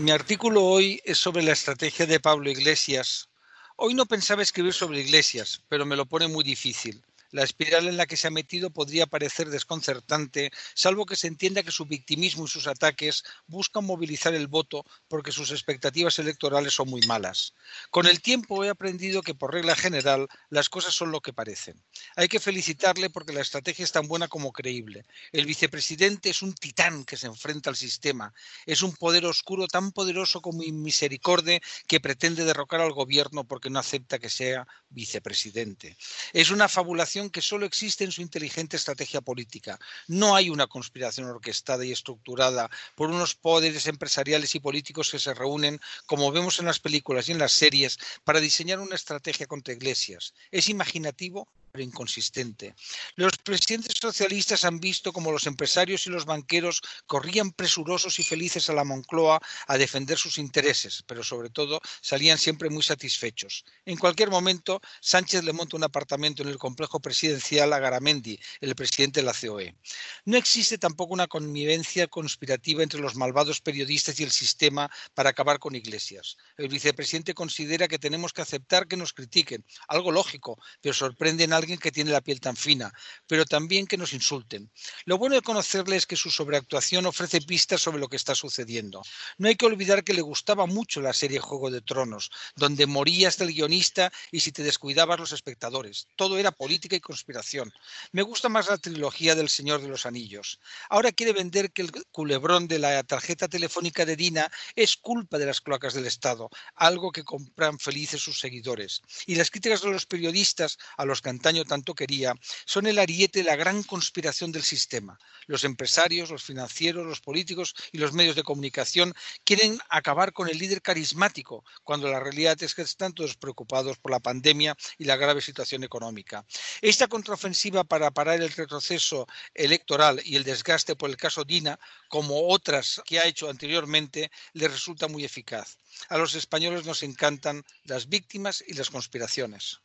Mi artículo hoy es sobre la estrategia de Pablo Iglesias. Hoy no pensaba escribir sobre Iglesias, pero me lo pone muy difícil. La espiral en la que se ha metido podría parecer desconcertante, salvo que se entienda que su victimismo y sus ataques buscan movilizar el voto porque sus expectativas electorales son muy malas. Con el tiempo he aprendido que por regla general las cosas son lo que parecen. Hay que felicitarle porque la estrategia es tan buena como creíble. El vicepresidente es un titán que se enfrenta al sistema. Es un poder oscuro tan poderoso como inmisericorde que pretende derrocar al gobierno porque no acepta que sea vicepresidente. Es una fabulación que solo existe en su inteligente estrategia política. No hay una conspiración orquestada y estructurada por unos poderes empresariales y políticos que se reúnen, como vemos en las películas y en las series, para diseñar una estrategia contra iglesias. Es imaginativo inconsistente. Los presidentes socialistas han visto como los empresarios y los banqueros corrían presurosos y felices a la Moncloa a defender sus intereses, pero sobre todo salían siempre muy satisfechos. En cualquier momento, Sánchez le monta un apartamento en el complejo presidencial a Garamendi, el presidente de la COE. No existe tampoco una connivencia conspirativa entre los malvados periodistas y el sistema para acabar con Iglesias. El vicepresidente considera que tenemos que aceptar que nos critiquen, algo lógico, pero sorprende nada alguien que tiene la piel tan fina, pero también que nos insulten. Lo bueno de conocerle es que su sobreactuación ofrece pistas sobre lo que está sucediendo. No hay que olvidar que le gustaba mucho la serie Juego de Tronos, donde morías del guionista y si te descuidabas los espectadores. Todo era política y conspiración. Me gusta más la trilogía del Señor de los Anillos. Ahora quiere vender que el culebrón de la tarjeta telefónica de Dina es culpa de las cloacas del Estado, algo que compran felices sus seguidores. Y las críticas de los periodistas a los cantantes tanto quería, son el ariete de la gran conspiración del sistema. Los empresarios, los financieros, los políticos y los medios de comunicación quieren acabar con el líder carismático, cuando la realidad es que están todos preocupados por la pandemia y la grave situación económica. Esta contraofensiva para parar el retroceso electoral y el desgaste por el caso Dina, como otras que ha hecho anteriormente, le resulta muy eficaz. A los españoles nos encantan las víctimas y las conspiraciones.